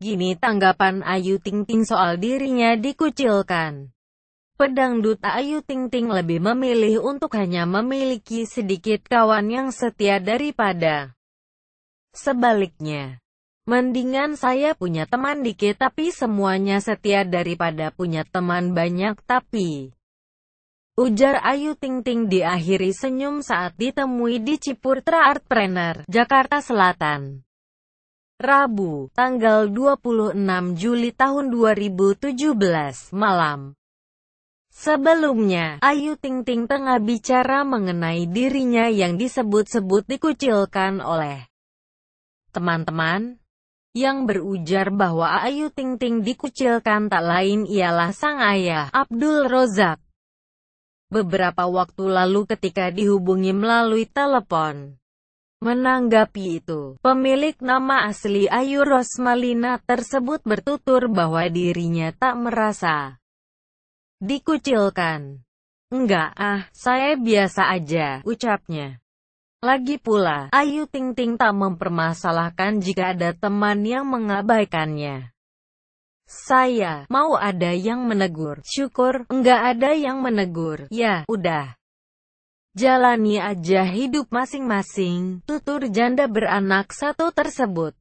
Gini tanggapan Ayu Ting Ting soal dirinya dikucilkan. Pedangdut Ayu Ting Ting lebih memilih untuk hanya memiliki sedikit kawan yang setia daripada sebaliknya. Mendingan saya punya teman dikit tapi semuanya setia daripada punya teman banyak tapi Ujar Ayu Ting Ting diakhiri senyum saat ditemui di Ciputra Art Jakarta Selatan. Rabu, tanggal 26 Juli tahun 2017, malam. Sebelumnya, Ayu Ting Ting tengah bicara mengenai dirinya yang disebut-sebut dikucilkan oleh teman-teman, yang berujar bahwa Ayu Ting Ting dikucilkan tak lain ialah sang ayah, Abdul Rozak. Beberapa waktu lalu ketika dihubungi melalui telepon, Menanggapi itu, pemilik nama asli Ayu Rosmalina tersebut bertutur bahwa dirinya tak merasa dikucilkan. Enggak ah, saya biasa aja, ucapnya. Lagi pula, Ayu Ting Ting tak mempermasalahkan jika ada teman yang mengabaikannya. Saya, mau ada yang menegur, syukur, enggak ada yang menegur, ya, udah. Jalani aja hidup masing-masing, tutur janda beranak satu tersebut.